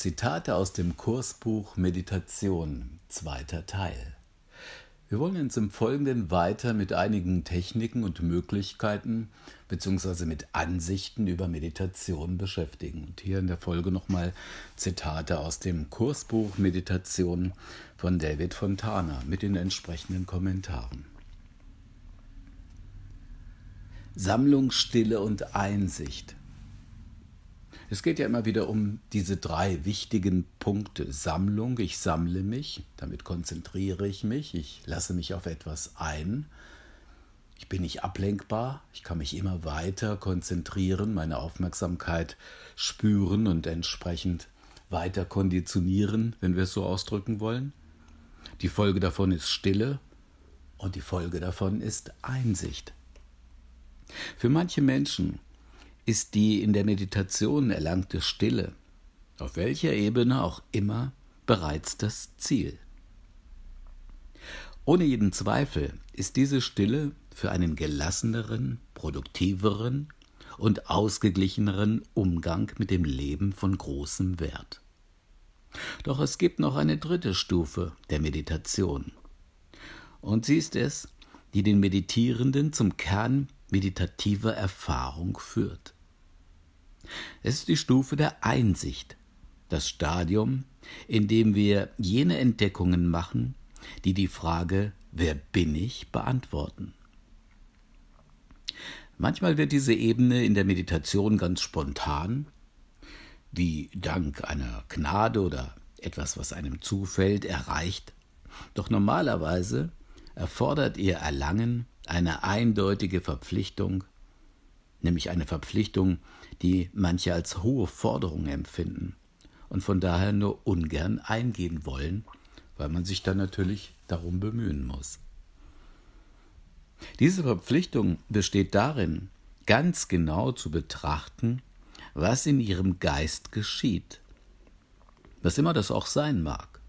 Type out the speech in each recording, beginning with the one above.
Zitate aus dem Kursbuch Meditation, zweiter Teil. Wir wollen uns im Folgenden weiter mit einigen Techniken und Möglichkeiten bzw. mit Ansichten über Meditation beschäftigen. Und hier in der Folge nochmal Zitate aus dem Kursbuch Meditation von David Fontana mit den entsprechenden Kommentaren. Sammlung, Stille und Einsicht es geht ja immer wieder um diese drei wichtigen Punkte. Sammlung, ich sammle mich, damit konzentriere ich mich, ich lasse mich auf etwas ein. Ich bin nicht ablenkbar, ich kann mich immer weiter konzentrieren, meine Aufmerksamkeit spüren und entsprechend weiter konditionieren, wenn wir es so ausdrücken wollen. Die Folge davon ist Stille und die Folge davon ist Einsicht. Für manche Menschen ist die in der Meditation erlangte Stille, auf welcher Ebene auch immer, bereits das Ziel. Ohne jeden Zweifel ist diese Stille für einen gelasseneren, produktiveren und ausgeglicheneren Umgang mit dem Leben von großem Wert. Doch es gibt noch eine dritte Stufe der Meditation. Und sie ist es, die den Meditierenden zum Kern meditativer Erfahrung führt. Es ist die Stufe der Einsicht, das Stadium, in dem wir jene Entdeckungen machen, die die Frage Wer bin ich beantworten. Manchmal wird diese Ebene in der Meditation ganz spontan, wie dank einer Gnade oder etwas, was einem zufällt, erreicht. Doch normalerweise erfordert ihr Erlangen eine eindeutige Verpflichtung, nämlich eine Verpflichtung, die manche als hohe Forderung empfinden und von daher nur ungern eingehen wollen, weil man sich dann natürlich darum bemühen muss. Diese Verpflichtung besteht darin, ganz genau zu betrachten, was in ihrem Geist geschieht, was immer das auch sein mag.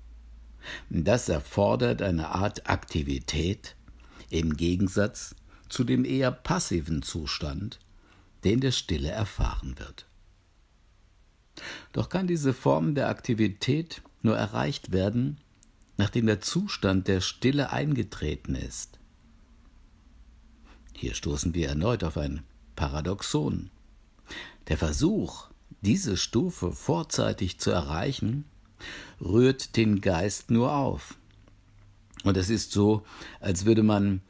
Das erfordert eine Art Aktivität im Gegensatz zu dem eher passiven Zustand, der in der Stille erfahren wird. Doch kann diese Form der Aktivität nur erreicht werden, nachdem der Zustand der Stille eingetreten ist. Hier stoßen wir erneut auf ein Paradoxon. Der Versuch, diese Stufe vorzeitig zu erreichen, rührt den Geist nur auf. Und es ist so, als würde man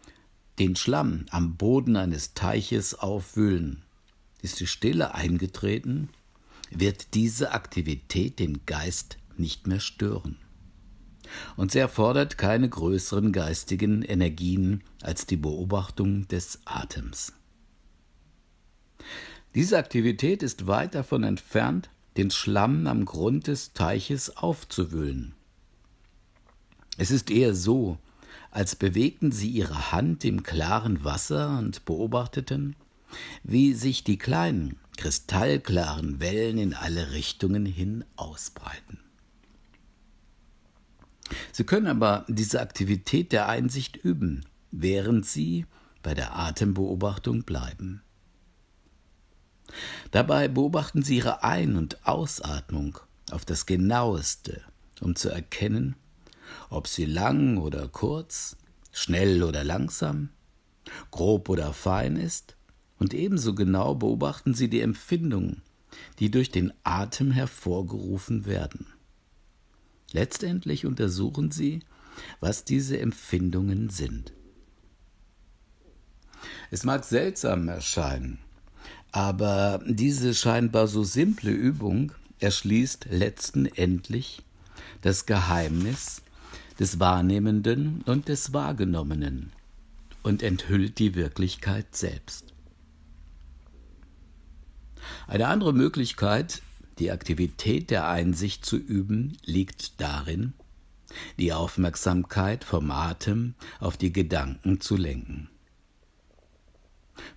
den Schlamm am Boden eines Teiches aufwühlen ist die Stille eingetreten, wird diese Aktivität den Geist nicht mehr stören. Und sie erfordert keine größeren geistigen Energien als die Beobachtung des Atems. Diese Aktivität ist weit davon entfernt, den Schlamm am Grund des Teiches aufzuwühlen. Es ist eher so, als bewegten sie ihre Hand im klaren Wasser und beobachteten, wie sich die kleinen, kristallklaren Wellen in alle Richtungen hin ausbreiten. Sie können aber diese Aktivität der Einsicht üben, während Sie bei der Atembeobachtung bleiben. Dabei beobachten Sie Ihre Ein- und Ausatmung auf das genaueste, um zu erkennen, ob sie lang oder kurz, schnell oder langsam, grob oder fein ist und ebenso genau beobachten sie die Empfindungen, die durch den Atem hervorgerufen werden. Letztendlich untersuchen sie, was diese Empfindungen sind. Es mag seltsam erscheinen, aber diese scheinbar so simple Übung erschließt letztendlich das Geheimnis des Wahrnehmenden und des Wahrgenommenen und enthüllt die Wirklichkeit selbst. Eine andere Möglichkeit, die Aktivität der Einsicht zu üben, liegt darin, die Aufmerksamkeit vom Atem auf die Gedanken zu lenken.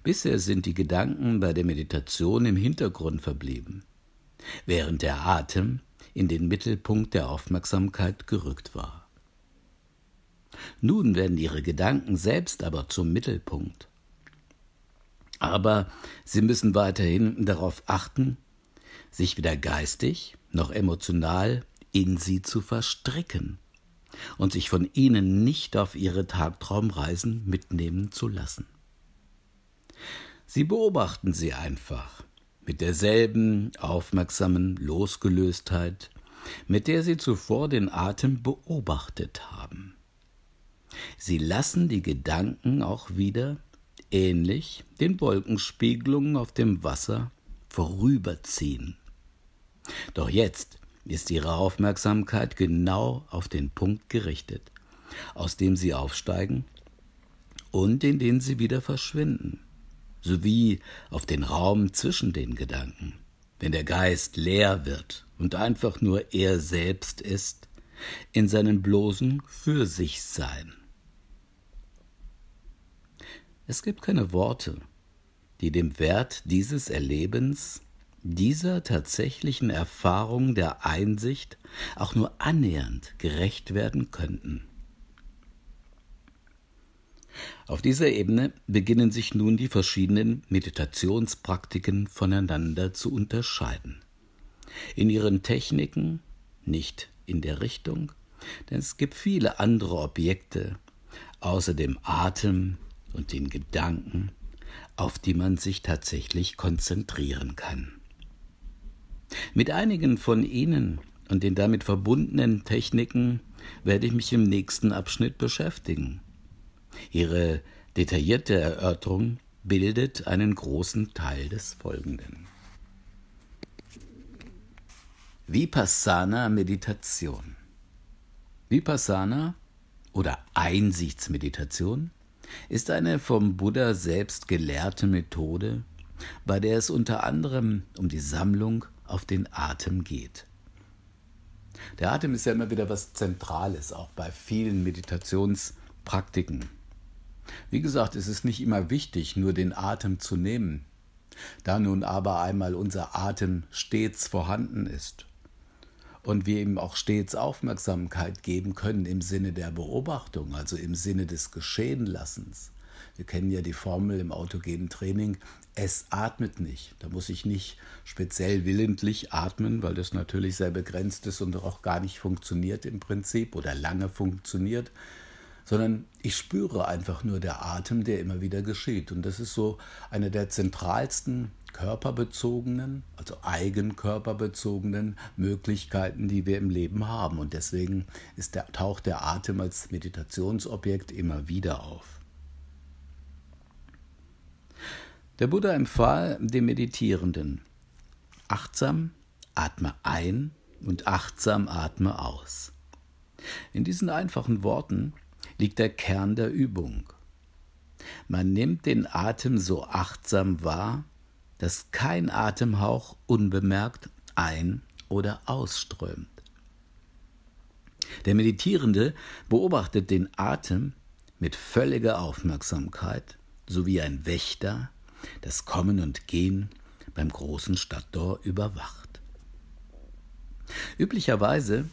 Bisher sind die Gedanken bei der Meditation im Hintergrund verblieben, während der Atem in den Mittelpunkt der Aufmerksamkeit gerückt war. Nun werden ihre Gedanken selbst aber zum Mittelpunkt. Aber sie müssen weiterhin darauf achten, sich weder geistig noch emotional in sie zu verstricken und sich von ihnen nicht auf ihre Tagtraumreisen mitnehmen zu lassen. Sie beobachten sie einfach mit derselben aufmerksamen Losgelöstheit, mit der sie zuvor den Atem beobachtet haben. Sie lassen die Gedanken auch wieder ähnlich den Wolkenspiegelungen auf dem Wasser vorüberziehen. Doch jetzt ist ihre Aufmerksamkeit genau auf den Punkt gerichtet, aus dem sie aufsteigen und in den sie wieder verschwinden, sowie auf den Raum zwischen den Gedanken. Wenn der Geist leer wird und einfach nur er selbst ist, in seinem bloßen Für sich sein. Es gibt keine Worte, die dem Wert dieses Erlebens, dieser tatsächlichen Erfahrung der Einsicht auch nur annähernd gerecht werden könnten. Auf dieser Ebene beginnen sich nun die verschiedenen Meditationspraktiken voneinander zu unterscheiden. In ihren Techniken, nicht in der Richtung, denn es gibt viele andere Objekte, außer dem Atem, und den Gedanken, auf die man sich tatsächlich konzentrieren kann. Mit einigen von Ihnen und den damit verbundenen Techniken werde ich mich im nächsten Abschnitt beschäftigen. Ihre detaillierte Erörterung bildet einen großen Teil des Folgenden. Vipassana Meditation. Vipassana oder Einsichtsmeditation ist eine vom Buddha selbst gelehrte Methode, bei der es unter anderem um die Sammlung auf den Atem geht. Der Atem ist ja immer wieder was Zentrales, auch bei vielen Meditationspraktiken. Wie gesagt, es ist nicht immer wichtig, nur den Atem zu nehmen. Da nun aber einmal unser Atem stets vorhanden ist und wir ihm auch stets Aufmerksamkeit geben können im Sinne der Beobachtung, also im Sinne des Geschehenlassens. Wir kennen ja die Formel im autogenen Training, es atmet nicht. Da muss ich nicht speziell willentlich atmen, weil das natürlich sehr begrenzt ist und auch gar nicht funktioniert im Prinzip oder lange funktioniert, sondern ich spüre einfach nur der Atem, der immer wieder geschieht. Und das ist so eine der zentralsten körperbezogenen, also eigenkörperbezogenen Möglichkeiten, die wir im Leben haben. Und deswegen der, taucht der Atem als Meditationsobjekt immer wieder auf. Der Buddha empfahl dem Meditierenden, achtsam atme ein und achtsam atme aus. In diesen einfachen Worten liegt der Kern der Übung. Man nimmt den Atem so achtsam wahr, dass kein Atemhauch unbemerkt ein- oder ausströmt. Der Meditierende beobachtet den Atem mit völliger Aufmerksamkeit, so wie ein Wächter das Kommen und Gehen beim großen Stadttor überwacht. Üblicherweise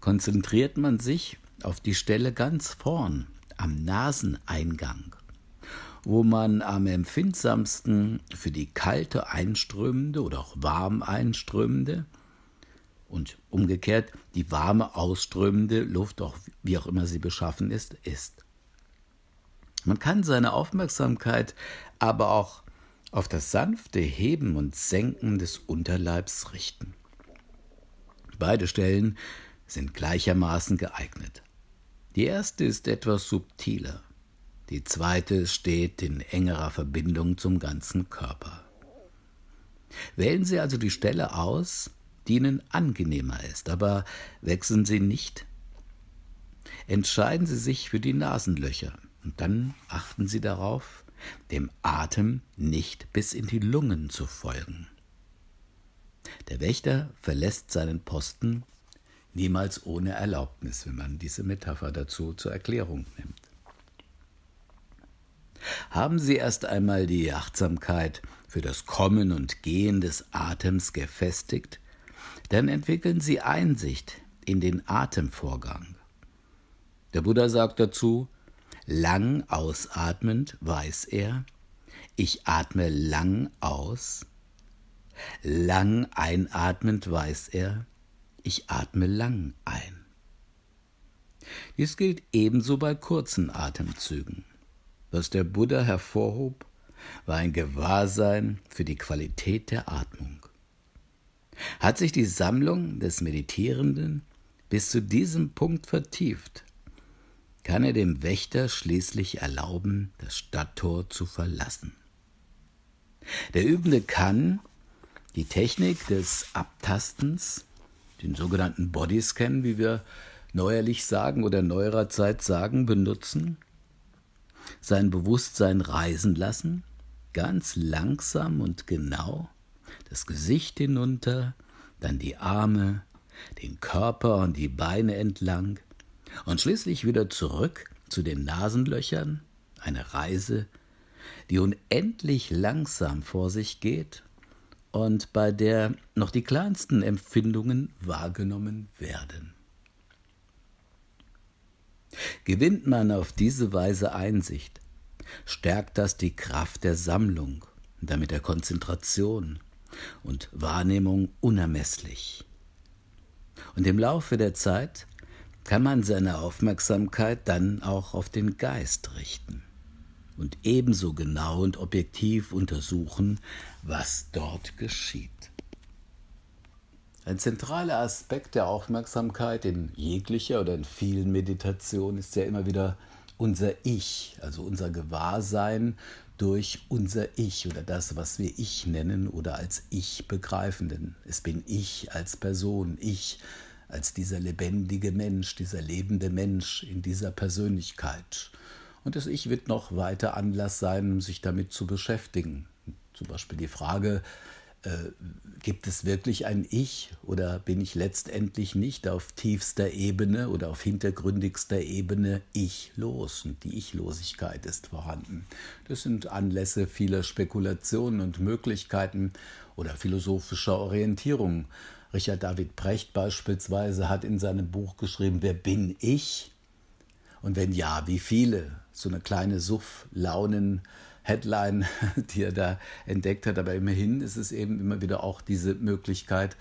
konzentriert man sich auf die Stelle ganz vorn am Naseneingang wo man am empfindsamsten für die kalte einströmende oder auch warm einströmende und umgekehrt die warme ausströmende Luft, auch wie auch immer sie beschaffen ist, ist. Man kann seine Aufmerksamkeit aber auch auf das sanfte Heben und Senken des Unterleibs richten. Beide Stellen sind gleichermaßen geeignet. Die erste ist etwas subtiler. Die zweite steht in engerer Verbindung zum ganzen Körper. Wählen Sie also die Stelle aus, die Ihnen angenehmer ist, aber wechseln Sie nicht. Entscheiden Sie sich für die Nasenlöcher und dann achten Sie darauf, dem Atem nicht bis in die Lungen zu folgen. Der Wächter verlässt seinen Posten niemals ohne Erlaubnis, wenn man diese Metapher dazu zur Erklärung nimmt haben Sie erst einmal die Achtsamkeit für das Kommen und Gehen des Atems gefestigt, dann entwickeln Sie Einsicht in den Atemvorgang. Der Buddha sagt dazu, lang ausatmend weiß er, ich atme lang aus, lang einatmend weiß er, ich atme lang ein. Dies gilt ebenso bei kurzen Atemzügen was der Buddha hervorhob, war ein Gewahrsein für die Qualität der Atmung. Hat sich die Sammlung des Meditierenden bis zu diesem Punkt vertieft, kann er dem Wächter schließlich erlauben, das Stadttor zu verlassen. Der Übende kann die Technik des Abtastens, den sogenannten Bodyscan, wie wir neuerlich sagen oder neuerer Zeit sagen, benutzen, sein Bewusstsein reisen lassen, ganz langsam und genau, das Gesicht hinunter, dann die Arme, den Körper und die Beine entlang und schließlich wieder zurück zu den Nasenlöchern, eine Reise, die unendlich langsam vor sich geht und bei der noch die kleinsten Empfindungen wahrgenommen werden. Gewinnt man auf diese Weise Einsicht, stärkt das die Kraft der Sammlung, damit der Konzentration und Wahrnehmung unermesslich. Und im Laufe der Zeit kann man seine Aufmerksamkeit dann auch auf den Geist richten und ebenso genau und objektiv untersuchen, was dort geschieht. Ein zentraler Aspekt der Aufmerksamkeit in jeglicher oder in vielen Meditationen ist ja immer wieder unser Ich, also unser Gewahrsein durch unser Ich oder das, was wir Ich nennen oder als Ich begreifen. Denn es bin ich als Person, ich als dieser lebendige Mensch, dieser lebende Mensch in dieser Persönlichkeit. Und das Ich wird noch weiter Anlass sein, sich damit zu beschäftigen. Zum Beispiel die Frage, äh, gibt es wirklich ein Ich oder bin ich letztendlich nicht auf tiefster Ebene oder auf hintergründigster Ebene ichlos? Und die Ichlosigkeit ist vorhanden. Das sind Anlässe vieler Spekulationen und Möglichkeiten oder philosophischer Orientierung. Richard David Precht beispielsweise hat in seinem Buch geschrieben, wer bin ich? Und wenn ja, wie viele? So eine kleine Suff-Launen- Headline, die er da entdeckt hat. Aber immerhin ist es eben immer wieder auch diese Möglichkeit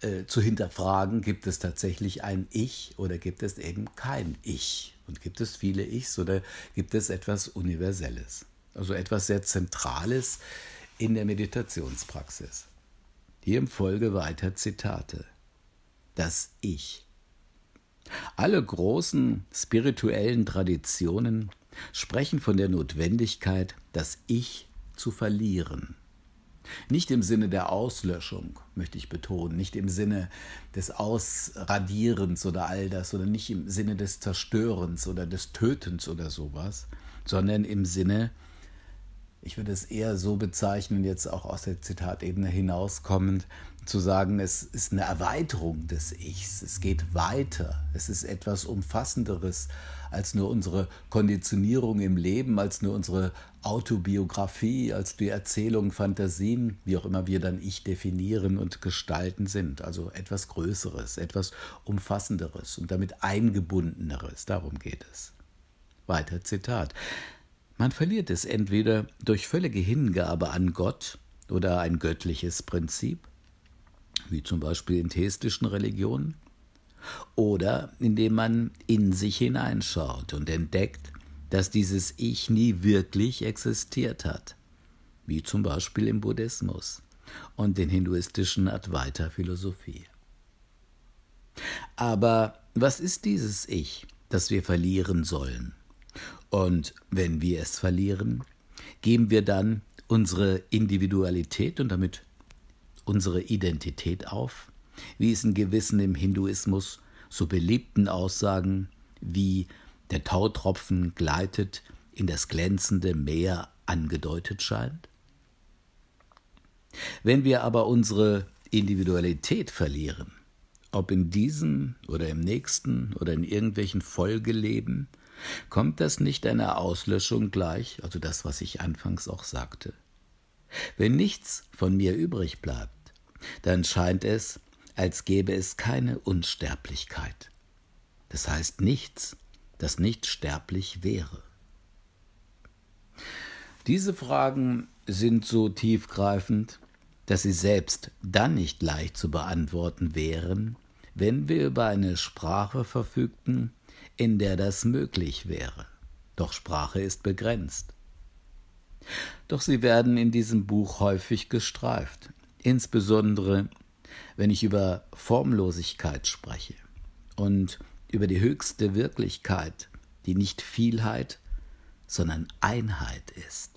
äh, zu hinterfragen, gibt es tatsächlich ein Ich oder gibt es eben kein Ich? Und gibt es viele Ichs oder gibt es etwas Universelles? Also etwas sehr Zentrales in der Meditationspraxis. Hier im Folge weiter Zitate. Das Ich. Alle großen spirituellen Traditionen sprechen von der Notwendigkeit, das Ich zu verlieren. Nicht im Sinne der Auslöschung, möchte ich betonen, nicht im Sinne des Ausradierens oder all das, oder nicht im Sinne des Zerstörens oder des Tötens oder sowas, sondern im Sinne, ich würde es eher so bezeichnen, jetzt auch aus der Zitatebene hinauskommend, zu sagen, es ist eine Erweiterung des Ichs, es geht weiter, es ist etwas Umfassenderes als nur unsere Konditionierung im Leben, als nur unsere Autobiografie, als die Erzählung, Fantasien, wie auch immer wir dann Ich definieren und gestalten sind. Also etwas Größeres, etwas Umfassenderes und damit Eingebundeneres. Darum geht es. Weiter Zitat. Man verliert es entweder durch völlige Hingabe an Gott oder ein göttliches Prinzip, wie zum Beispiel in theistischen Religionen, oder indem man in sich hineinschaut und entdeckt, dass dieses Ich nie wirklich existiert hat. Wie zum Beispiel im Buddhismus und den hinduistischen Advaita-Philosophie. Aber was ist dieses Ich, das wir verlieren sollen? Und wenn wir es verlieren, geben wir dann unsere Individualität und damit unsere Identität auf? wie es in gewissen im Hinduismus so beliebten Aussagen wie der Tautropfen gleitet in das glänzende Meer angedeutet scheint? Wenn wir aber unsere Individualität verlieren, ob in diesem oder im nächsten oder in irgendwelchen Folgeleben, kommt das nicht einer Auslöschung gleich, also das, was ich anfangs auch sagte. Wenn nichts von mir übrig bleibt, dann scheint es, als gäbe es keine Unsterblichkeit. Das heißt nichts, das nicht sterblich wäre. Diese Fragen sind so tiefgreifend, dass sie selbst dann nicht leicht zu beantworten wären, wenn wir über eine Sprache verfügten, in der das möglich wäre. Doch Sprache ist begrenzt. Doch sie werden in diesem Buch häufig gestreift, insbesondere wenn ich über Formlosigkeit spreche und über die höchste Wirklichkeit, die nicht Vielheit, sondern Einheit ist.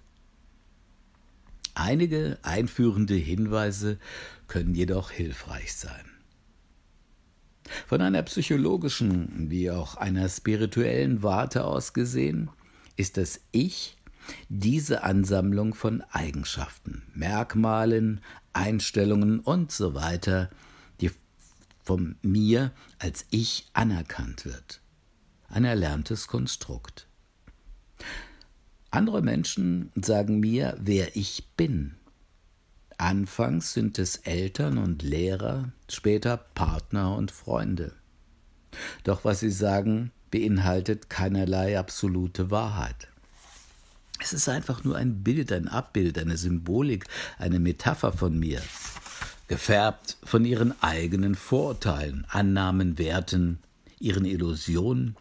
Einige einführende Hinweise können jedoch hilfreich sein. Von einer psychologischen wie auch einer spirituellen Warte aus gesehen, ist das Ich diese Ansammlung von Eigenschaften, Merkmalen, Einstellungen und so weiter, die von mir als ich anerkannt wird. Ein erlerntes Konstrukt. Andere Menschen sagen mir, wer ich bin. Anfangs sind es Eltern und Lehrer, später Partner und Freunde. Doch was sie sagen, beinhaltet keinerlei absolute Wahrheit. Es ist einfach nur ein Bild, ein Abbild, eine Symbolik, eine Metapher von mir, gefärbt von ihren eigenen Vorurteilen, Annahmen, Werten, ihren Illusionen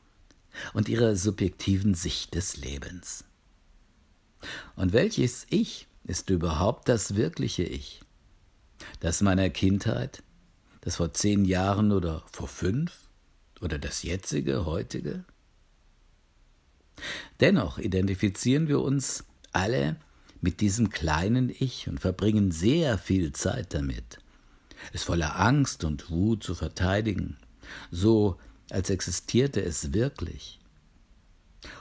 und ihrer subjektiven Sicht des Lebens. Und welches Ich ist überhaupt das wirkliche Ich? Das meiner Kindheit, das vor zehn Jahren oder vor fünf oder das jetzige, heutige? Dennoch identifizieren wir uns alle mit diesem kleinen Ich und verbringen sehr viel Zeit damit, es voller Angst und Wut zu verteidigen, so als existierte es wirklich.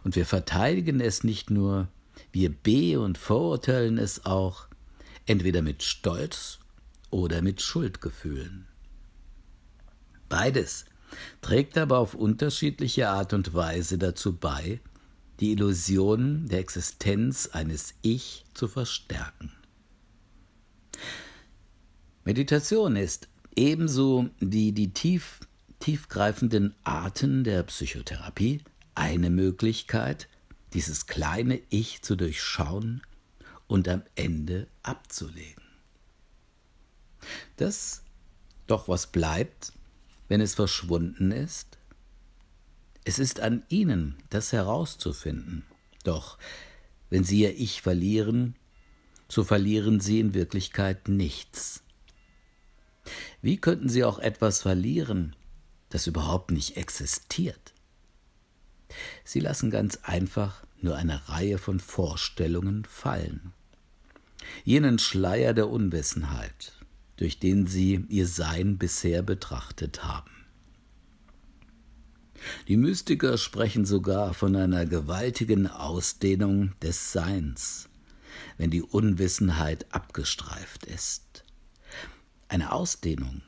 Und wir verteidigen es nicht nur, wir be- und verurteilen es auch, entweder mit Stolz oder mit Schuldgefühlen. Beides trägt aber auf unterschiedliche Art und Weise dazu bei, die Illusion der Existenz eines Ich zu verstärken. Meditation ist ebenso wie die tief, tiefgreifenden Arten der Psychotherapie eine Möglichkeit, dieses kleine Ich zu durchschauen und am Ende abzulegen. Das doch was bleibt, wenn es verschwunden ist, es ist an Ihnen, das herauszufinden. Doch wenn Sie Ihr Ich verlieren, so verlieren Sie in Wirklichkeit nichts. Wie könnten Sie auch etwas verlieren, das überhaupt nicht existiert? Sie lassen ganz einfach nur eine Reihe von Vorstellungen fallen. Jenen Schleier der Unwissenheit, durch den Sie Ihr Sein bisher betrachtet haben. Die Mystiker sprechen sogar von einer gewaltigen Ausdehnung des Seins, wenn die Unwissenheit abgestreift ist. Eine Ausdehnung,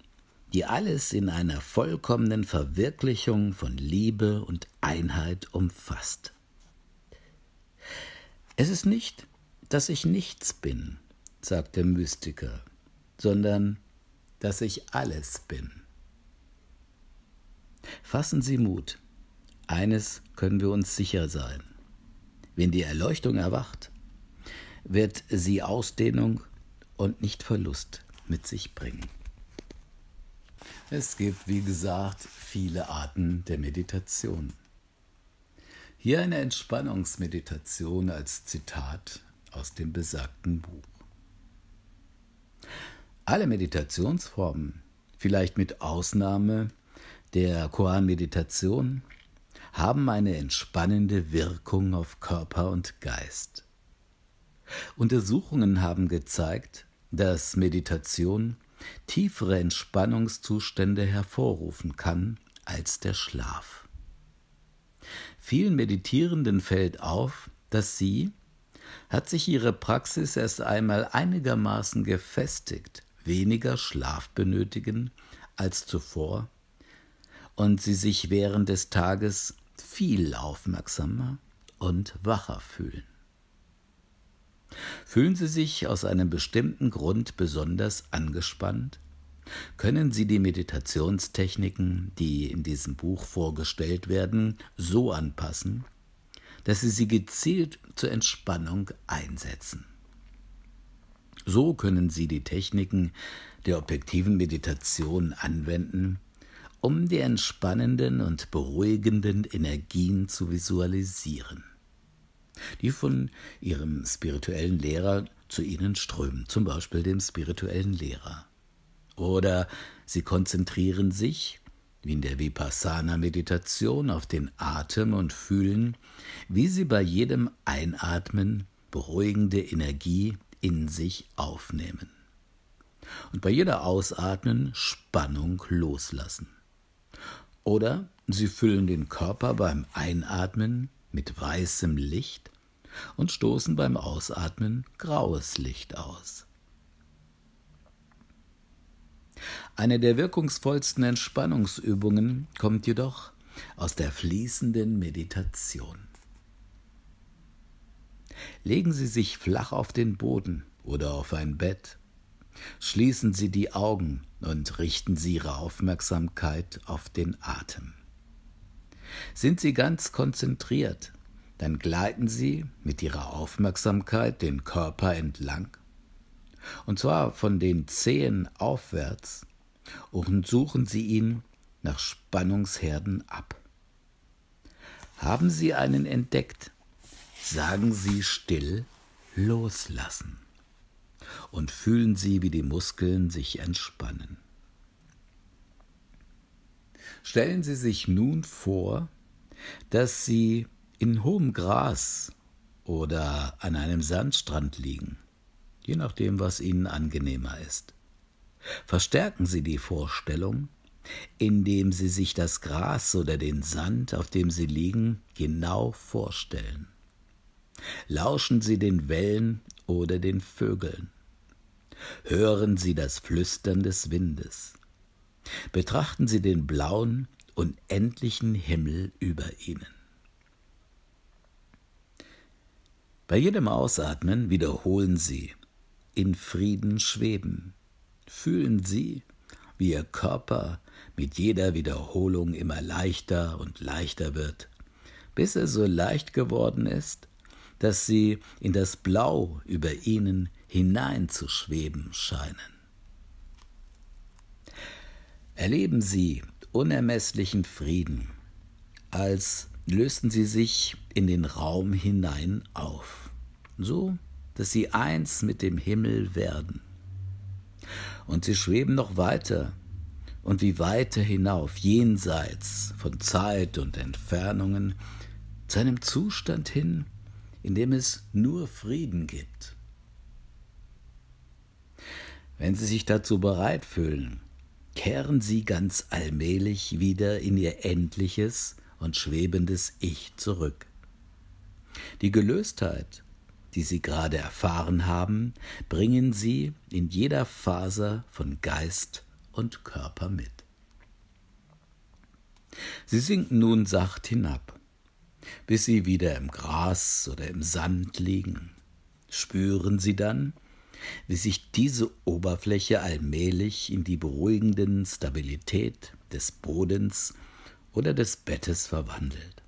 die alles in einer vollkommenen Verwirklichung von Liebe und Einheit umfasst. Es ist nicht, dass ich nichts bin, sagt der Mystiker, sondern dass ich alles bin. Fassen Sie Mut. Eines können wir uns sicher sein. Wenn die Erleuchtung erwacht, wird sie Ausdehnung und nicht Verlust mit sich bringen. Es gibt, wie gesagt, viele Arten der Meditation. Hier eine Entspannungsmeditation als Zitat aus dem besagten Buch. Alle Meditationsformen, vielleicht mit Ausnahme der Koan-Meditation haben eine entspannende Wirkung auf Körper und Geist. Untersuchungen haben gezeigt, dass Meditation tiefere Entspannungszustände hervorrufen kann als der Schlaf. Vielen Meditierenden fällt auf, dass sie, hat sich ihre Praxis erst einmal einigermaßen gefestigt, weniger Schlaf benötigen als zuvor und sie sich während des Tages viel aufmerksamer und wacher fühlen. Fühlen Sie sich aus einem bestimmten Grund besonders angespannt? Können Sie die Meditationstechniken, die in diesem Buch vorgestellt werden, so anpassen, dass Sie sie gezielt zur Entspannung einsetzen? So können Sie die Techniken der objektiven Meditation anwenden, um die entspannenden und beruhigenden Energien zu visualisieren, die von ihrem spirituellen Lehrer zu ihnen strömen, zum Beispiel dem spirituellen Lehrer. Oder sie konzentrieren sich, wie in der Vipassana-Meditation, auf den Atem und fühlen, wie sie bei jedem Einatmen beruhigende Energie in sich aufnehmen. Und bei jeder Ausatmen Spannung loslassen. Oder sie füllen den Körper beim Einatmen mit weißem Licht und stoßen beim Ausatmen graues Licht aus. Eine der wirkungsvollsten Entspannungsübungen kommt jedoch aus der fließenden Meditation. Legen Sie sich flach auf den Boden oder auf ein Bett Schließen Sie die Augen und richten Sie Ihre Aufmerksamkeit auf den Atem. Sind Sie ganz konzentriert, dann gleiten Sie mit Ihrer Aufmerksamkeit den Körper entlang, und zwar von den Zehen aufwärts, und suchen Sie ihn nach Spannungsherden ab. Haben Sie einen entdeckt, sagen Sie still loslassen und fühlen Sie, wie die Muskeln sich entspannen. Stellen Sie sich nun vor, dass Sie in hohem Gras oder an einem Sandstrand liegen, je nachdem, was Ihnen angenehmer ist. Verstärken Sie die Vorstellung, indem Sie sich das Gras oder den Sand, auf dem Sie liegen, genau vorstellen. Lauschen Sie den Wellen oder den Vögeln hören Sie das Flüstern des Windes, betrachten Sie den blauen, unendlichen Himmel über Ihnen. Bei jedem Ausatmen wiederholen Sie, in Frieden schweben, fühlen Sie, wie Ihr Körper mit jeder Wiederholung immer leichter und leichter wird, bis er so leicht geworden ist, dass sie in das Blau über ihnen hineinzuschweben scheinen. Erleben sie unermesslichen Frieden, als lösten sie sich in den Raum hinein auf, so dass sie eins mit dem Himmel werden. Und sie schweben noch weiter und wie weiter hinauf, jenseits von Zeit und Entfernungen, zu einem Zustand hin, in dem es nur Frieden gibt. Wenn Sie sich dazu bereit fühlen, kehren Sie ganz allmählich wieder in Ihr endliches und schwebendes Ich zurück. Die Gelöstheit, die Sie gerade erfahren haben, bringen Sie in jeder Faser von Geist und Körper mit. Sie sinken nun sacht hinab bis sie wieder im Gras oder im Sand liegen. Spüren Sie dann, wie sich diese Oberfläche allmählich in die beruhigenden Stabilität des Bodens oder des Bettes verwandelt.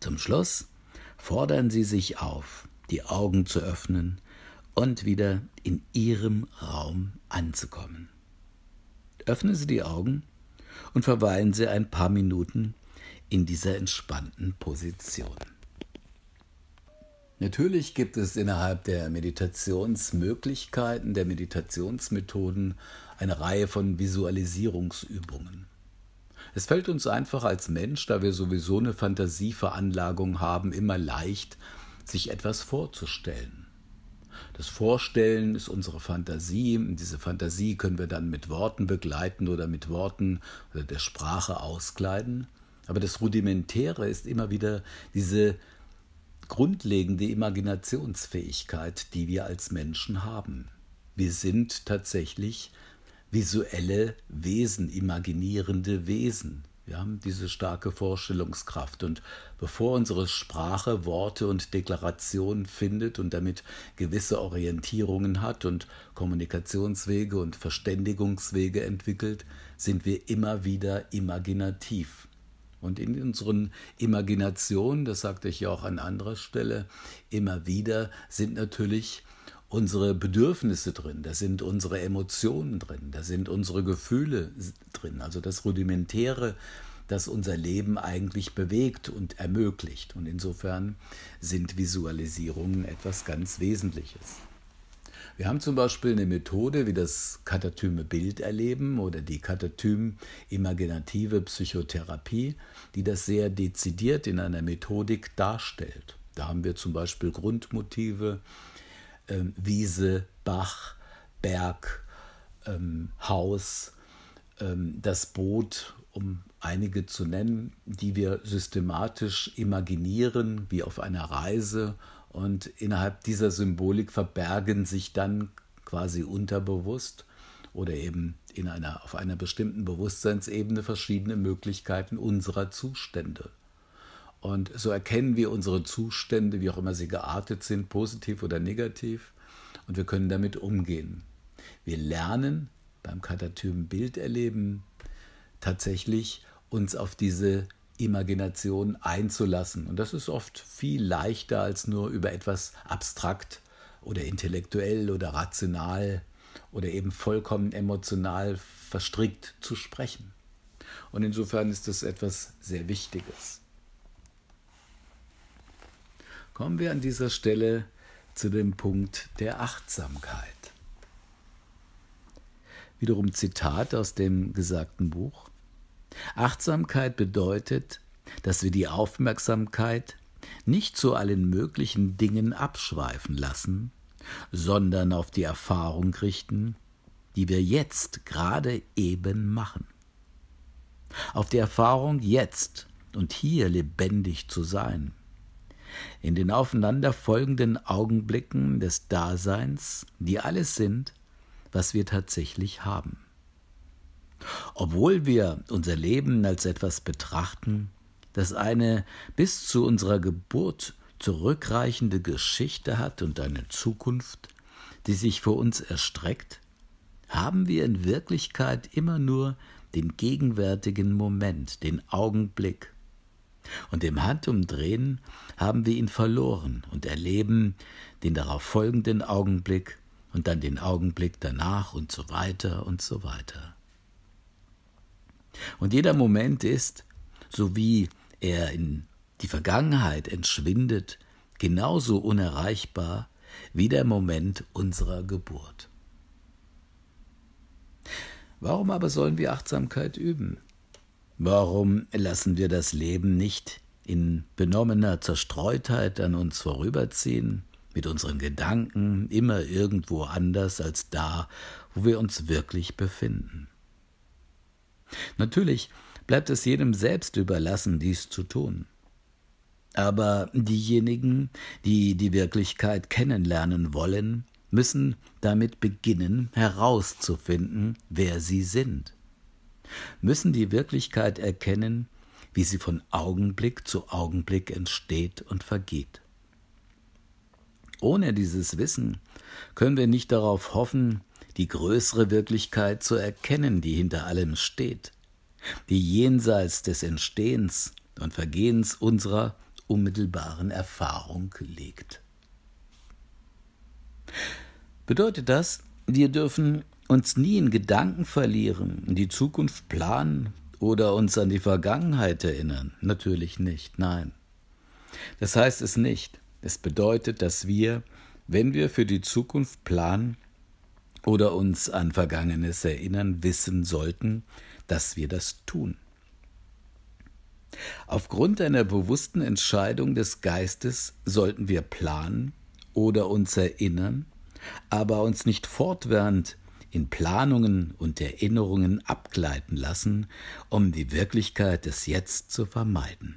Zum Schluss fordern Sie sich auf, die Augen zu öffnen und wieder in Ihrem Raum anzukommen. Öffnen Sie die Augen und verweilen Sie ein paar Minuten in dieser entspannten Position. Natürlich gibt es innerhalb der Meditationsmöglichkeiten, der Meditationsmethoden eine Reihe von Visualisierungsübungen. Es fällt uns einfach als Mensch, da wir sowieso eine Fantasieveranlagung haben, immer leicht, sich etwas vorzustellen. Das Vorstellen ist unsere Fantasie. Diese Fantasie können wir dann mit Worten begleiten oder mit Worten oder der Sprache auskleiden. Aber das Rudimentäre ist immer wieder diese grundlegende Imaginationsfähigkeit, die wir als Menschen haben. Wir sind tatsächlich visuelle Wesen, imaginierende Wesen. Wir haben diese starke Vorstellungskraft. Und bevor unsere Sprache Worte und Deklarationen findet und damit gewisse Orientierungen hat und Kommunikationswege und Verständigungswege entwickelt, sind wir immer wieder imaginativ. Und in unseren Imaginationen, das sagte ich ja auch an anderer Stelle immer wieder, sind natürlich unsere Bedürfnisse drin, da sind unsere Emotionen drin, da sind unsere Gefühle drin, also das Rudimentäre, das unser Leben eigentlich bewegt und ermöglicht. Und insofern sind Visualisierungen etwas ganz Wesentliches. Wir haben zum Beispiel eine Methode wie das katatyme Bild erleben oder die katatym imaginative Psychotherapie, die das sehr dezidiert in einer Methodik darstellt. Da haben wir zum Beispiel Grundmotive, ähm, Wiese, Bach, Berg, ähm, Haus, ähm, das Boot, um einige zu nennen, die wir systematisch imaginieren, wie auf einer Reise und innerhalb dieser Symbolik verbergen sich dann quasi unterbewusst oder eben in einer, auf einer bestimmten Bewusstseinsebene verschiedene Möglichkeiten unserer Zustände. Und so erkennen wir unsere Zustände, wie auch immer sie geartet sind, positiv oder negativ, und wir können damit umgehen. Wir lernen beim Katatymen Bild erleben tatsächlich uns auf diese Imagination einzulassen. Und das ist oft viel leichter, als nur über etwas abstrakt oder intellektuell oder rational oder eben vollkommen emotional verstrickt zu sprechen. Und insofern ist das etwas sehr Wichtiges. Kommen wir an dieser Stelle zu dem Punkt der Achtsamkeit. Wiederum Zitat aus dem gesagten Buch. Achtsamkeit bedeutet, dass wir die Aufmerksamkeit nicht zu allen möglichen Dingen abschweifen lassen, sondern auf die Erfahrung richten, die wir jetzt gerade eben machen. Auf die Erfahrung jetzt und hier lebendig zu sein. In den aufeinanderfolgenden Augenblicken des Daseins, die alles sind, was wir tatsächlich haben. Obwohl wir unser Leben als etwas betrachten, das eine bis zu unserer Geburt zurückreichende Geschichte hat und eine Zukunft, die sich vor uns erstreckt, haben wir in Wirklichkeit immer nur den gegenwärtigen Moment, den Augenblick. Und im Handumdrehen haben wir ihn verloren und erleben den darauf folgenden Augenblick und dann den Augenblick danach und so weiter und so weiter. Und jeder Moment ist, so wie er in die Vergangenheit entschwindet, genauso unerreichbar wie der Moment unserer Geburt. Warum aber sollen wir Achtsamkeit üben? Warum lassen wir das Leben nicht in benommener Zerstreutheit an uns vorüberziehen, mit unseren Gedanken immer irgendwo anders als da, wo wir uns wirklich befinden? Natürlich bleibt es jedem selbst überlassen, dies zu tun. Aber diejenigen, die die Wirklichkeit kennenlernen wollen, müssen damit beginnen herauszufinden, wer sie sind, müssen die Wirklichkeit erkennen, wie sie von Augenblick zu Augenblick entsteht und vergeht. Ohne dieses Wissen können wir nicht darauf hoffen, die größere Wirklichkeit zu erkennen, die hinter allem steht, die jenseits des Entstehens und Vergehens unserer unmittelbaren Erfahrung liegt. Bedeutet das, wir dürfen uns nie in Gedanken verlieren, die Zukunft planen oder uns an die Vergangenheit erinnern? Natürlich nicht, nein. Das heißt es nicht. Es bedeutet, dass wir, wenn wir für die Zukunft planen, oder uns an Vergangenes erinnern, wissen sollten, dass wir das tun. Aufgrund einer bewussten Entscheidung des Geistes sollten wir planen oder uns erinnern, aber uns nicht fortwährend in Planungen und Erinnerungen abgleiten lassen, um die Wirklichkeit des Jetzt zu vermeiden.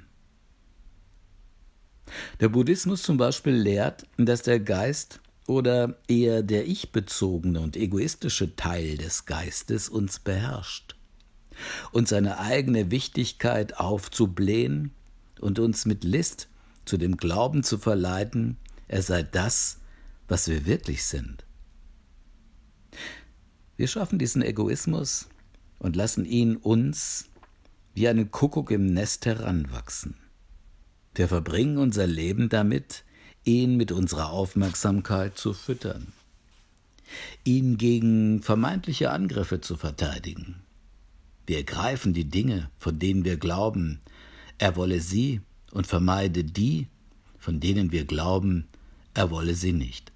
Der Buddhismus zum Beispiel lehrt, dass der Geist oder eher der ich-bezogene und egoistische Teil des Geistes uns beherrscht und seine eigene Wichtigkeit aufzublähen und uns mit List zu dem Glauben zu verleiten, er sei das, was wir wirklich sind. Wir schaffen diesen Egoismus und lassen ihn uns wie einen Kuckuck im Nest heranwachsen. Wir verbringen unser Leben damit, ihn mit unserer Aufmerksamkeit zu füttern, ihn gegen vermeintliche Angriffe zu verteidigen. Wir ergreifen die Dinge, von denen wir glauben, er wolle sie und vermeide die, von denen wir glauben, er wolle sie nicht.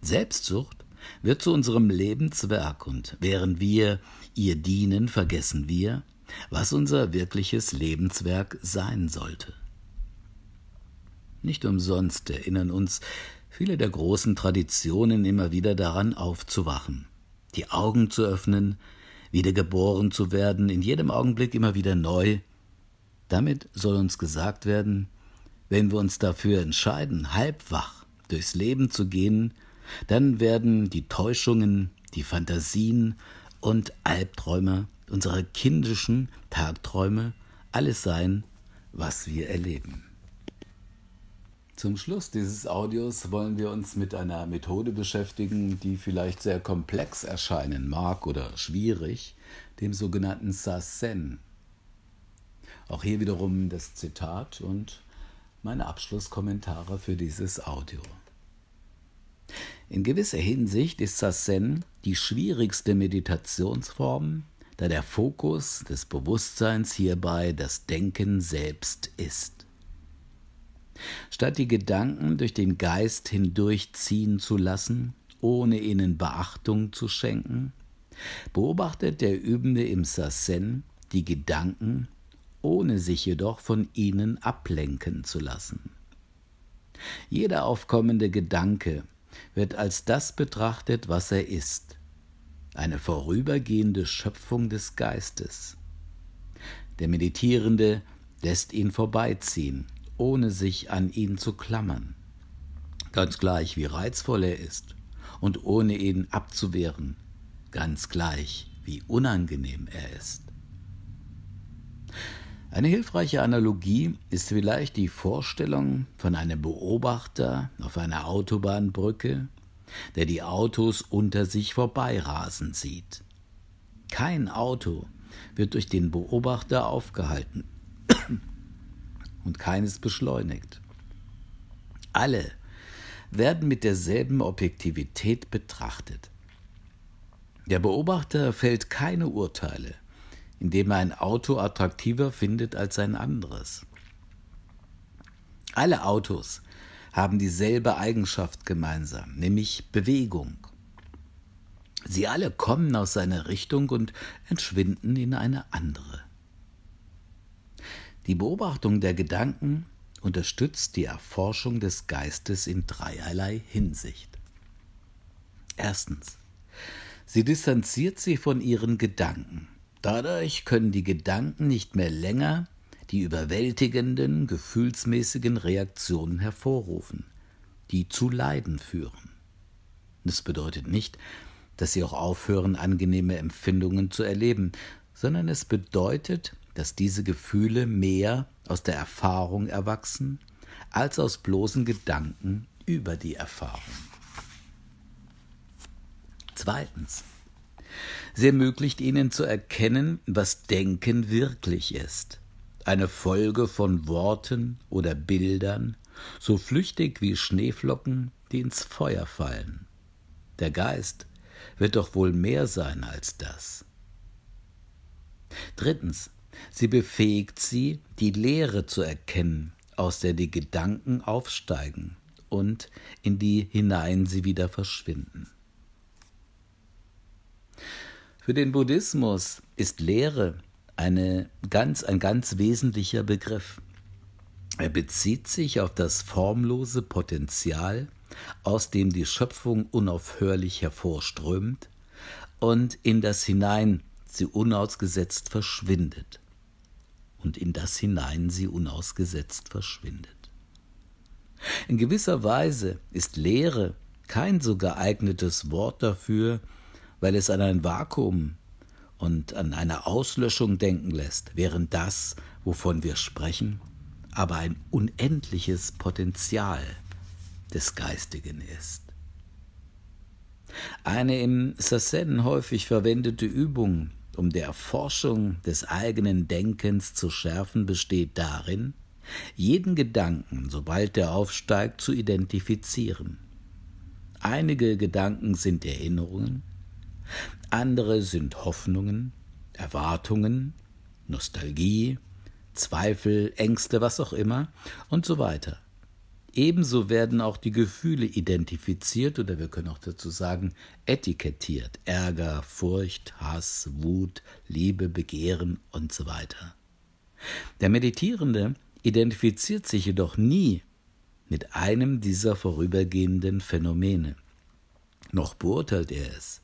Selbstsucht wird zu unserem Lebenswerk und während wir ihr dienen, vergessen wir, was unser wirkliches Lebenswerk sein sollte. Nicht umsonst erinnern uns viele der großen Traditionen immer wieder daran aufzuwachen, die Augen zu öffnen, wiedergeboren zu werden, in jedem Augenblick immer wieder neu. Damit soll uns gesagt werden, wenn wir uns dafür entscheiden, halbwach durchs Leben zu gehen, dann werden die Täuschungen, die Fantasien und Albträume, unserer kindischen Tagträume, alles sein, was wir erleben. Zum Schluss dieses Audios wollen wir uns mit einer Methode beschäftigen, die vielleicht sehr komplex erscheinen mag oder schwierig, dem sogenannten Sassen. Auch hier wiederum das Zitat und meine Abschlusskommentare für dieses Audio. In gewisser Hinsicht ist Sassen die schwierigste Meditationsform, da der Fokus des Bewusstseins hierbei das Denken selbst ist. Statt die Gedanken durch den Geist hindurchziehen zu lassen, ohne ihnen Beachtung zu schenken, beobachtet der Übende im Sassen die Gedanken, ohne sich jedoch von ihnen ablenken zu lassen. Jeder aufkommende Gedanke wird als das betrachtet, was er ist, eine vorübergehende Schöpfung des Geistes. Der Meditierende lässt ihn vorbeiziehen, ohne sich an ihn zu klammern. Ganz gleich, wie reizvoll er ist und ohne ihn abzuwehren, ganz gleich, wie unangenehm er ist. Eine hilfreiche Analogie ist vielleicht die Vorstellung von einem Beobachter auf einer Autobahnbrücke, der die Autos unter sich vorbeirasen sieht. Kein Auto wird durch den Beobachter aufgehalten und keines beschleunigt. Alle werden mit derselben Objektivität betrachtet. Der Beobachter fällt keine Urteile, indem er ein Auto attraktiver findet als ein anderes. Alle Autos haben dieselbe Eigenschaft gemeinsam, nämlich Bewegung. Sie alle kommen aus einer Richtung und entschwinden in eine andere. Die Beobachtung der Gedanken unterstützt die Erforschung des Geistes in dreierlei Hinsicht. Erstens. Sie distanziert sie von ihren Gedanken. Dadurch können die Gedanken nicht mehr länger die überwältigenden, gefühlsmäßigen Reaktionen hervorrufen, die zu Leiden führen. Das bedeutet nicht, dass sie auch aufhören, angenehme Empfindungen zu erleben, sondern es bedeutet, dass diese Gefühle mehr aus der Erfahrung erwachsen als aus bloßen Gedanken über die Erfahrung. Zweitens. Sie ermöglicht ihnen zu erkennen, was Denken wirklich ist. Eine Folge von Worten oder Bildern, so flüchtig wie Schneeflocken, die ins Feuer fallen. Der Geist wird doch wohl mehr sein als das. Drittens. Sie befähigt sie, die Lehre zu erkennen, aus der die Gedanken aufsteigen und in die hinein sie wieder verschwinden. Für den Buddhismus ist Lehre eine ganz, ein ganz wesentlicher Begriff. Er bezieht sich auf das formlose Potenzial, aus dem die Schöpfung unaufhörlich hervorströmt und in das hinein sie unausgesetzt verschwindet und in das hinein sie unausgesetzt verschwindet. In gewisser Weise ist Leere kein so geeignetes Wort dafür, weil es an ein Vakuum und an eine Auslöschung denken lässt, während das, wovon wir sprechen, aber ein unendliches Potenzial des Geistigen ist. Eine im Sassen häufig verwendete Übung, um der Erforschung des eigenen Denkens zu schärfen, besteht darin, jeden Gedanken, sobald er aufsteigt, zu identifizieren. Einige Gedanken sind Erinnerungen, andere sind Hoffnungen, Erwartungen, Nostalgie, Zweifel, Ängste, was auch immer und so weiter. Ebenso werden auch die Gefühle identifiziert oder wir können auch dazu sagen, etikettiert. Ärger, Furcht, Hass, Wut, Liebe, Begehren und so weiter. Der Meditierende identifiziert sich jedoch nie mit einem dieser vorübergehenden Phänomene. Noch beurteilt er es.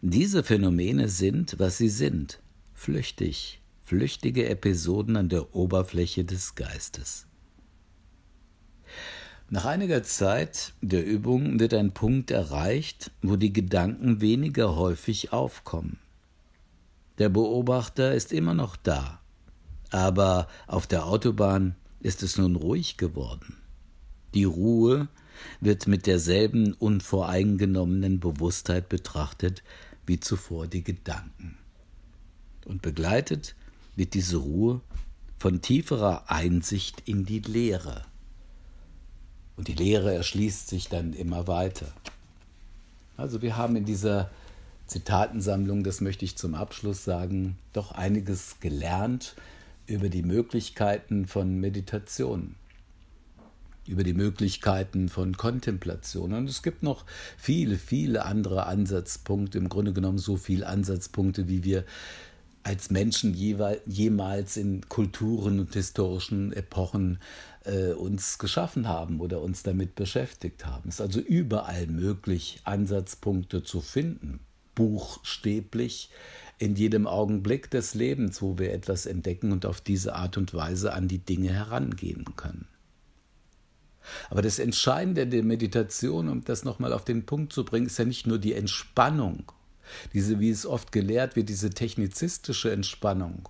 Diese Phänomene sind, was sie sind, flüchtig, flüchtige Episoden an der Oberfläche des Geistes. Nach einiger Zeit der Übung wird ein Punkt erreicht, wo die Gedanken weniger häufig aufkommen. Der Beobachter ist immer noch da, aber auf der Autobahn ist es nun ruhig geworden. Die Ruhe wird mit derselben unvoreingenommenen Bewusstheit betrachtet wie zuvor die Gedanken. Und begleitet wird diese Ruhe von tieferer Einsicht in die Lehre. Und die Lehre erschließt sich dann immer weiter. Also wir haben in dieser Zitatensammlung, das möchte ich zum Abschluss sagen, doch einiges gelernt über die Möglichkeiten von Meditation, über die Möglichkeiten von Kontemplation. Und es gibt noch viele, viele andere Ansatzpunkte, im Grunde genommen so viele Ansatzpunkte, wie wir als Menschen jeweil, jemals in Kulturen und historischen Epochen äh, äh, uns geschaffen haben oder uns damit beschäftigt haben. Es ist also überall möglich, Ansatzpunkte zu finden, buchstäblich in jedem Augenblick des Lebens, wo wir etwas entdecken und auf diese Art und Weise an die Dinge herangehen können. Aber das Entscheidende der Meditation, um das nochmal auf den Punkt zu bringen, ist ja nicht nur die Entspannung, diese, wie es oft gelehrt wird, diese technizistische Entspannung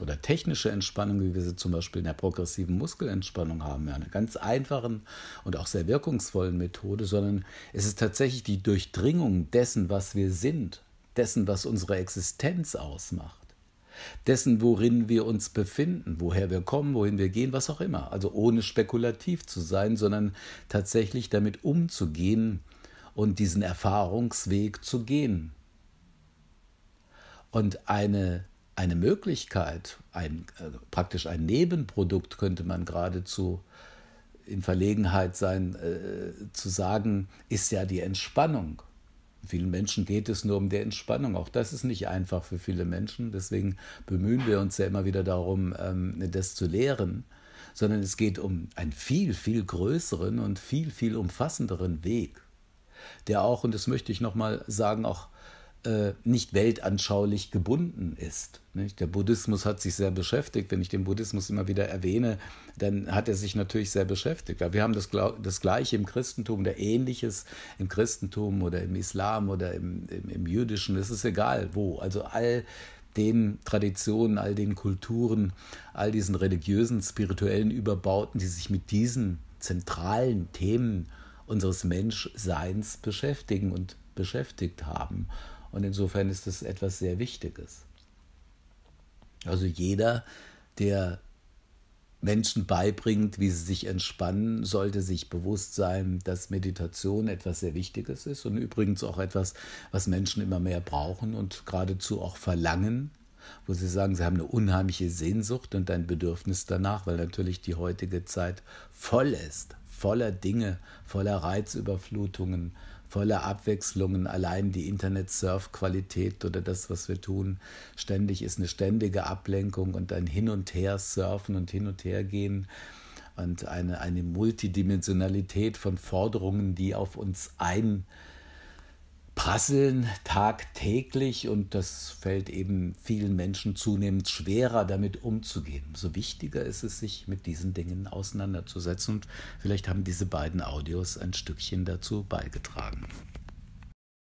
oder technische Entspannung, wie wir sie zum Beispiel in der progressiven Muskelentspannung haben, ja, einer ganz einfachen und auch sehr wirkungsvollen Methode, sondern es ist tatsächlich die Durchdringung dessen, was wir sind, dessen, was unsere Existenz ausmacht, dessen, worin wir uns befinden, woher wir kommen, wohin wir gehen, was auch immer. Also ohne spekulativ zu sein, sondern tatsächlich damit umzugehen und diesen Erfahrungsweg zu gehen. Und eine eine Möglichkeit, ein, äh, praktisch ein Nebenprodukt könnte man geradezu in Verlegenheit sein, äh, zu sagen, ist ja die Entspannung. Vielen Menschen geht es nur um die Entspannung. Auch das ist nicht einfach für viele Menschen. Deswegen bemühen wir uns ja immer wieder darum, ähm, das zu lehren. Sondern es geht um einen viel, viel größeren und viel, viel umfassenderen Weg, der auch, und das möchte ich nochmal sagen, auch äh, nicht weltanschaulich gebunden ist. Nicht? Der Buddhismus hat sich sehr beschäftigt. Wenn ich den Buddhismus immer wieder erwähne, dann hat er sich natürlich sehr beschäftigt. Aber wir haben das, das Gleiche im Christentum oder Ähnliches im Christentum oder im Islam oder im, im, im Jüdischen. Es ist egal, wo. Also all den Traditionen, all den Kulturen, all diesen religiösen, spirituellen Überbauten, die sich mit diesen zentralen Themen unseres Menschseins beschäftigen und beschäftigt haben. Und insofern ist es etwas sehr Wichtiges. Also jeder, der Menschen beibringt, wie sie sich entspannen, sollte sich bewusst sein, dass Meditation etwas sehr Wichtiges ist und übrigens auch etwas, was Menschen immer mehr brauchen und geradezu auch verlangen, wo sie sagen, sie haben eine unheimliche Sehnsucht und ein Bedürfnis danach, weil natürlich die heutige Zeit voll ist, voller Dinge, voller Reizüberflutungen, voller Abwechslungen. Allein die Internet-Surf-Qualität oder das, was wir tun, ständig ist eine ständige Ablenkung und ein Hin und Her surfen und hin und her gehen und eine, eine Multidimensionalität von Forderungen, die auf uns ein prasseln tagtäglich und das fällt eben vielen Menschen zunehmend schwerer, damit umzugehen. So wichtiger ist es, sich mit diesen Dingen auseinanderzusetzen und vielleicht haben diese beiden Audios ein Stückchen dazu beigetragen.